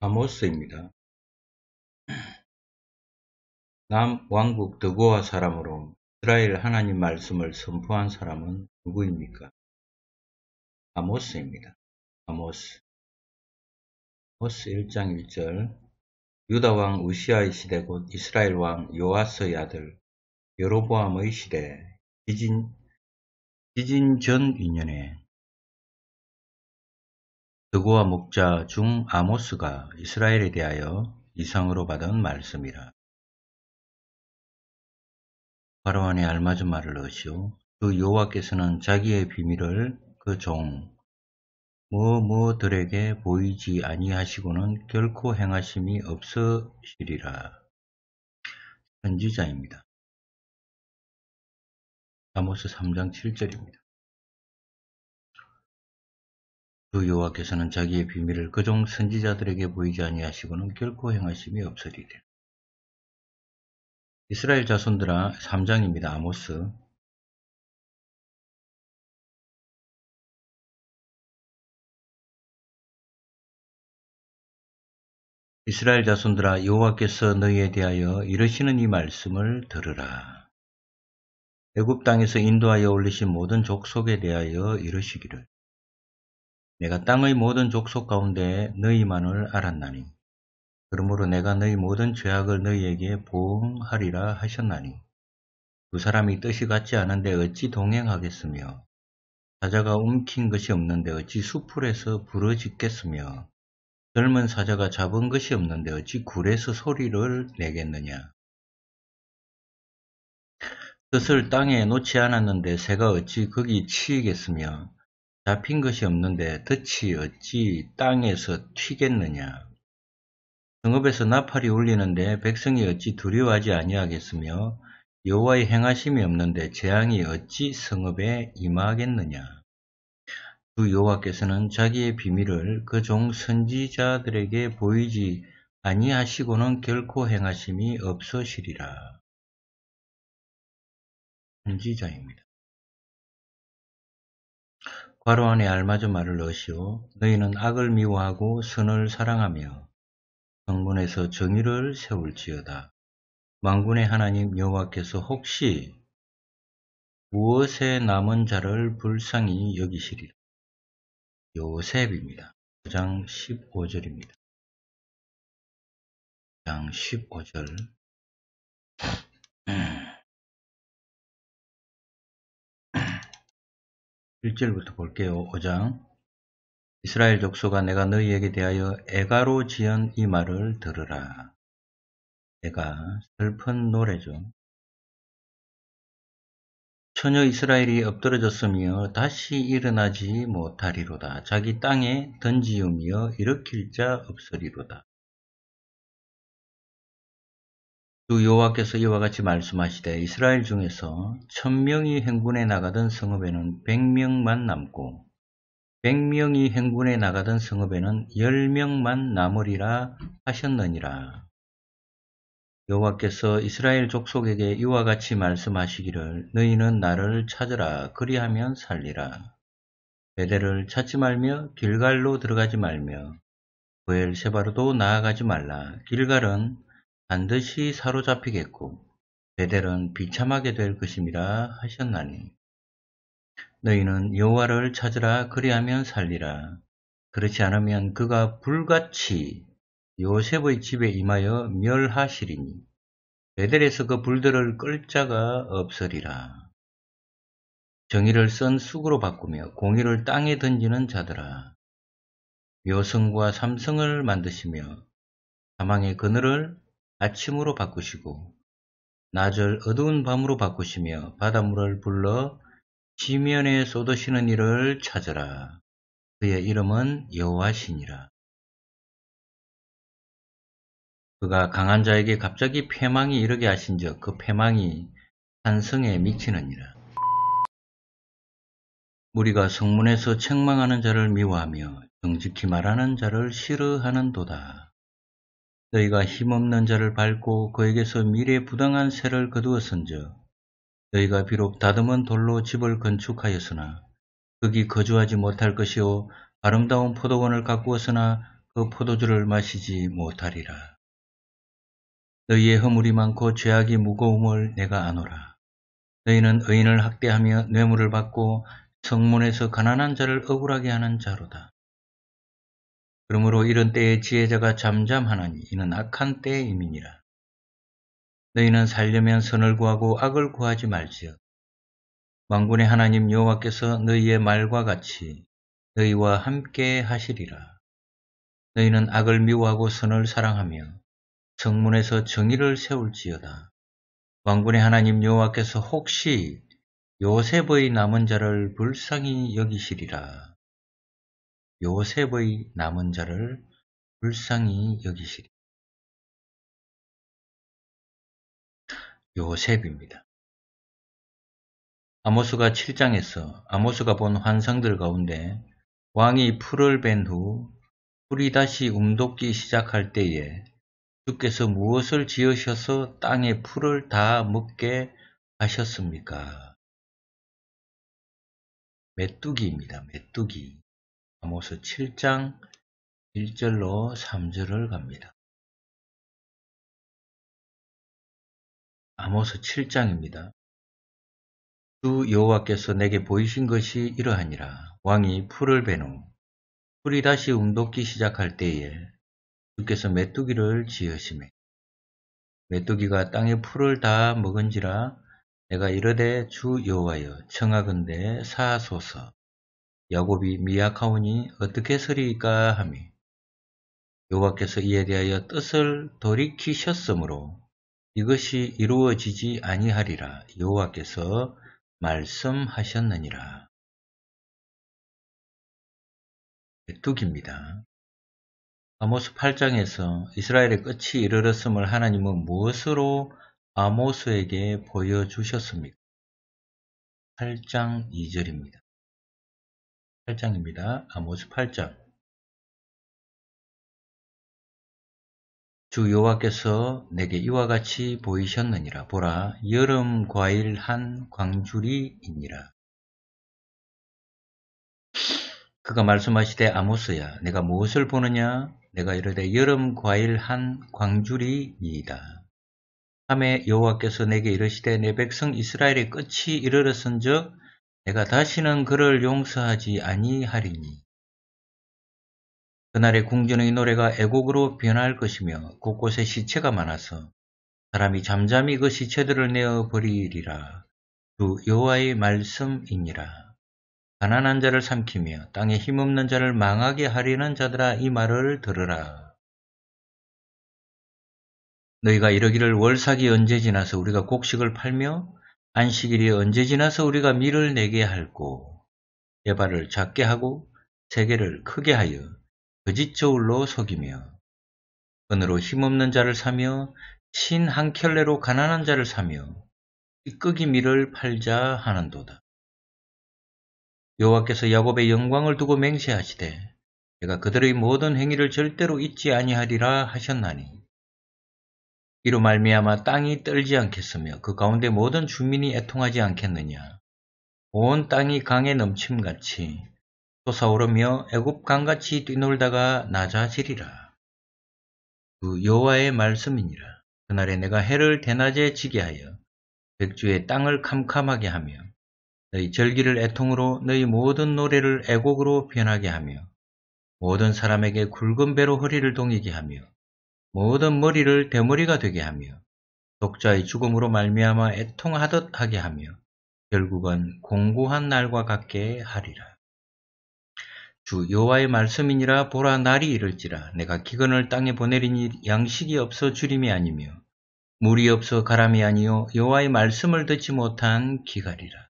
아모스입니다. 남 왕국 드고아 사람으로 이스라엘 하나님 말씀을 선포한 사람은 누구입니까? 아모스입니다. 아모스. 아모스 1장 1절 유다 왕 우시아의 시대 곧 이스라엘 왕 요아스의 아들 여로보암의 시대 기진 지진 전 2년에 그고와 목자 중 아모스가 이스라엘에 대하여 이상으로 받은 말씀이라. 바로 안에 알맞은 말을 넣으시오. 그여와께서는 자기의 비밀을 그 종, 뭐뭐들에게 보이지 아니하시고는 결코 행하심이 없으시리라. 선지자입니다. 아모스 3장 7절입니다. 그 여호와께서는 자기의 비밀을 그 종 선지자들에게 보이지 아니하시고는 결코 행하심이 없으리되. 이스라엘 자손들아 3장입니다. 아모스 이스라엘 자손들아 여호와께서 너희에 대하여 이러시는 이 말씀을 들으라. 애굽 땅에서 인도하여 올리신 모든 족속에 대하여 이러시기를 내가 땅의 모든 족속 가운데 너희만을 알았나니 그러므로 내가 너희 모든 죄악을 너희에게 보응하리라 하셨나니 두 사람이 뜻이 같지 않은데 어찌 동행하겠으며 사자가 움킨 것이 없는데 어찌 수풀에서 부르짖겠으며 젊은 사자가 잡은 것이 없는데 어찌 굴에서 소리를 내겠느냐 뜻을 땅에 놓지 않았는데 새가 어찌 거기 치이겠으며 잡힌 것이 없는데 덫이 어찌 땅에서 튀겠느냐. 성읍에서 나팔이 울리는데 백성이 어찌 두려워하지 아니하겠으며 여호와의 행하심이 없는데 재앙이 어찌 성읍에 임하겠느냐. 주 여호와께서는 자기의 비밀을 그 종 선지자들에게 보이지 아니하시고는 결코 행하심이 없으시리라. 선지자입니다. 바로 안에 알맞은 말을 넣으시오. 너희는 악을 미워하고 선을 사랑하며 성문에서 정의를 세울지어다. 망군의 하나님 여호와께서 혹시 무엇에 남은 자를 불쌍히 여기시리라. 요셉입니다. 9장 15절입니다. 9장 15절. 1절부터 볼게요. 5장 이스라엘 족속아 내가 너희에게 대하여 에가로 지은 이 말을 들으라. 에가 슬픈 노래죠. 처녀 이스라엘이 엎드러졌으며 다시 일어나지 못하리로다. 자기 땅에 던지우며 일으킬 자 없으리로다. 또 여호와께서 이와 같이 말씀하시되 이스라엘 중에서 천명이 행군에 나가던 성읍에는 백명만 남고 백명이 행군에 나가던 성읍에는 열명만 남으리라 하셨느니라. 여호와께서 이스라엘 족속에게 이와 같이 말씀하시기를 너희는 나를 찾으라 그리하면 살리라. 베델을 찾지 말며 길갈로 들어가지 말며 부엘세바르도 나아가지 말라. 길갈은 반드시 사로잡히겠고 베델은 비참하게 될 것임이라 하셨나니 너희는 여호와를 찾으라 그리하면 살리라 그렇지 않으면 그가 불같이 요셉의 집에 임하여 멸하시리니 베델에서 그 불들을 끌 자가 없으리라 정의를 쓴 쑥으로 바꾸며 공의를 땅에 던지는 자들아 여성과 삼성을 만드시며 사망의 그늘을 아침으로 바꾸시고 낮을 어두운 밤으로 바꾸시며 바닷물을 불러 지면에 쏟으시는 이를 찾으라. 그의 이름은 여호와시니라. 그가 강한 자에게 갑자기 패망이 이르게 하신즉 그 패망이 산성에 미치느니라. 우리가 성문에서 책망하는 자를 미워하며 정직히 말하는 자를 싫어하는도다. 너희가 힘없는 자를 밟고 그에게서 미래 에 부당한 새를 거두었은즉 너희가 비록 다듬은 돌로 집을 건축하였으나 거기 거주하지 못할 것이요 아름다운 포도원을 가꾸었으나 그 포도주를 마시지 못하리라. 너희의 허물이 많고 죄악이 무거움을 내가 아노라. 너희는 의인을 학대하며 뇌물을 받고 성문에서 가난한 자를 억울하게 하는 자로다. 그러므로 이런 때에 지혜자가 잠잠하나니 이는 악한 때임이니라. 너희는 살려면 선을 구하고 악을 구하지 말지어. 망군의 하나님 여호와께서 너희의 말과 같이 너희와 함께 하시리라. 너희는 악을 미워하고 선을 사랑하며 정문에서 정의를 세울지어다. 왕군의 하나님 여호와께서 혹시 요셉의 남은 자를 불쌍히 여기시리라. 요셉의 남은 자를 불쌍히 여기시리. 요셉입니다. 아모스가 7장에서 아모스가 본 환상들 가운데 왕이 풀을 벤후 풀이 다시 움돋기 시작할 때에 주께서 무엇을 지으셔서 땅에 풀을 다 먹게 하셨습니까? 메뚜기입니다. 메뚜기. 아모스 7장 1절로 3절을 갑니다. 아모스 7장입니다. 주 여호와께서 내게 보이신 것이 이러하니라 왕이 풀을 베누 풀이 다시 움돋기 시작할 때에 주께서 메뚜기를 지으심에 메뚜기가 땅의 풀을 다 먹은지라 내가 이르되 주 여호와여 청하건대 사소서 야곱이 미약하오니 어떻게 서리까 하미 여호와께서 이에 대하여 뜻을 돌이키셨으므로 이것이 이루어지지 아니하리라 여호와께서 말씀하셨느니라. 뚝입니다. 아모스 8장에서 이스라엘의 끝이 이르렀음을 하나님은 무엇으로 아모스에게 보여주셨습니까? 8장 2절입니다. 8장입니다. 아모스 8장 주 여호와께서 내게 이와 같이 보이셨느니라 보라 여름 과일 한 광주리이니라 그가 말씀하시되 아모스야 내가 무엇을 보느냐 내가 이르되 여름 과일 한 광주리이다 함에 여호와께서 내게 이르시되 내 백성 이스라엘의 끝이 이르렀은즉 내가 다시는 그를 용서하지 아니하리니. 그날의 궁전의 노래가 애곡으로 변할 것이며 곳곳에 시체가 많아서 사람이 잠잠히 그 시체들을 내어 버리리라. 주 여호와의 말씀이니라. 가난한 자를 삼키며 땅에 힘없는 자를 망하게 하리는 자들아 이 말을 들으라. 너희가 이러기를 월삭이 언제 지나서 우리가 곡식을 팔며 안식일이 언제 지나서 우리가 밀을 내게 할고 예발을 작게 하고 세계를 크게 하여 거짓 그 저울로 속이며 은으로 힘없는 자를 사며 신 한 켤레로 가난한 자를 사며 이 끄기 밀을 팔자 하는도다. 여호와께서 야곱의 영광을 두고 맹세하시되 내가 그들의 모든 행위를 절대로 잊지 아니하리라 하셨나니 이로 말미암아 땅이 떨지 않겠으며 그 가운데 모든 주민이 애통하지 않겠느냐 온 땅이 강에 넘침같이 솟아오르며 애굽 강같이 뛰놀다가 낮아지리라 그 여호와의 말씀이니라 그날에 내가 해를 대낮에 지게 하여 백주의 땅을 캄캄하게 하며 너희 절기를 애통으로 너희 모든 노래를 애곡으로 변하게 하며 모든 사람에게 굵은 배로 허리를 동이게 하며 모든 머리를 대머리가 되게 하며 독자의 죽음으로 말미암아 애통하듯 하게 하며 결국은 공고한 날과 같게 하리라. 주 여호와의 말씀이니라 보라 날이 이를지라 내가 기근을 땅에 보내리니 양식이 없어 주림이 아니며 물이 없어 가람이 아니요 여호와의 말씀을 듣지 못한 기갈이라.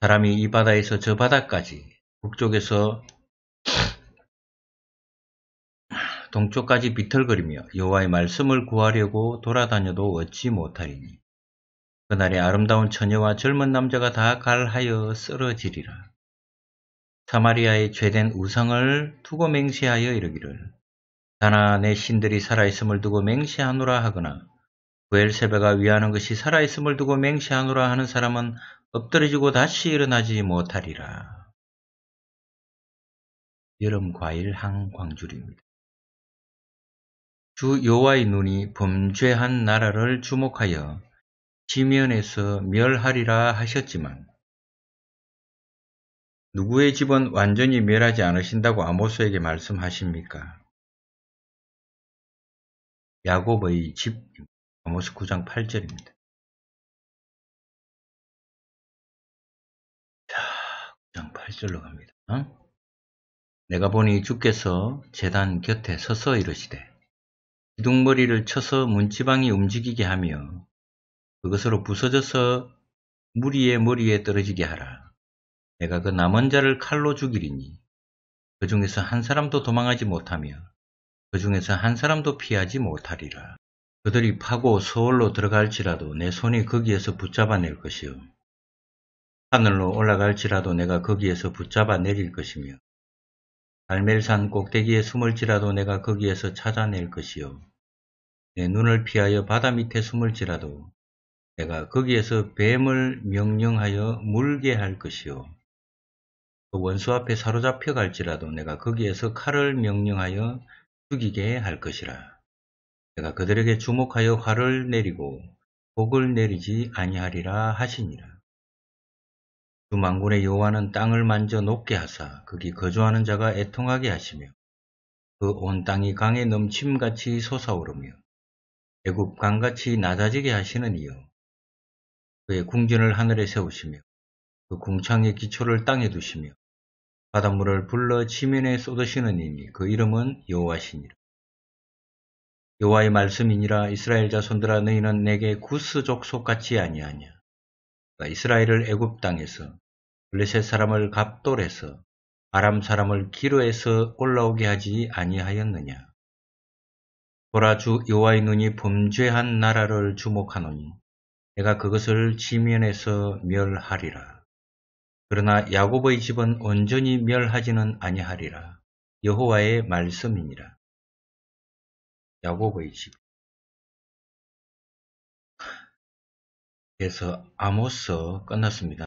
사람이 이 바다에서 저 바다까지 북쪽에서 동쪽까지 비틀거리며 여호와의 말씀을 구하려고 돌아다녀도 얻지 못하리니 그날의 아름다운 처녀와 젊은 남자가 다 갈하여 쓰러지리라. 사마리아의 죄된 우상을 두고 맹세하여 이르기를 가나안의 신들이 살아있음을 두고 맹세하노라 하거나 부엘세베가 위하는 것이 살아있음을 두고 맹세하노라 하는 사람은 엎드려지고 다시 일어나지 못하리라. 여름 과일 항광주리입니다. 주 여호와의 눈이 범죄한 나라를 주목하여 지면에서 멸하리라 하셨지만 누구의 집은 완전히 멸하지 않으신다고 아모스에게 말씀하십니까? 야곱의 집 아모스 9장 8절입니다. 자, 9장 8절로 갑니다. 어? 내가 보니 주께서 재단 곁에 서서 이르시되 기둥머리를 쳐서 문지방이 움직이게 하며 그것으로 부서져서 무리의 머리에 떨어지게 하라. 내가 그 남은 자를 칼로 죽이리니 그 중에서 한 사람도 도망하지 못하며 그 중에서 한 사람도 피하지 못하리라. 그들이 파고 서울로 들어갈지라도 내 손이 거기에서 붙잡아낼 것이요. 하늘로 올라갈지라도 내가 거기에서 붙잡아 내릴 것이며 갈멜산 꼭대기에 숨을지라도 내가 거기에서 찾아낼 것이요. 내 눈을 피하여 바다 밑에 숨을지라도 내가 거기에서 뱀을 명령하여 물게 할 것이요. 그 원수 앞에 사로잡혀 갈지라도 내가 거기에서 칼을 명령하여 죽이게 할 것이라. 내가 그들에게 주목하여 화를 내리고 복을 내리지 아니하리라 하시니라. 그 만군의 여호와는 땅을 만져 높게 하사 거기 거주하는 자가 애통하게 하시며 그 온 땅이 강에 넘침같이 솟아오르며 애굽 강같이 낮아지게 하시는 이여 그의 궁전을 하늘에 세우시며 그 궁창의 기초를 땅에 두시며 바닷물을 불러 지면에 쏟으시는 이니 그 이름은 여호와시니라 여호와의 말씀이니라 이스라엘 자손들아 너희는 내게 구스 족속같이 아니하냐 이스라엘을 애굽 땅에서 블레셋 사람을 갑돌에서 아람 사람을 기로에서 올라오게 하지 아니하였느냐. 보라 주 여호와의 눈이 범죄한 나라를 주목하노니 내가 그것을 지면에서 멸하리라. 그러나 야곱의 집은 온전히 멸하지는 아니하리라. 여호와의 말씀이니라. 야곱의 집. 그래서아모서 끝났습니다.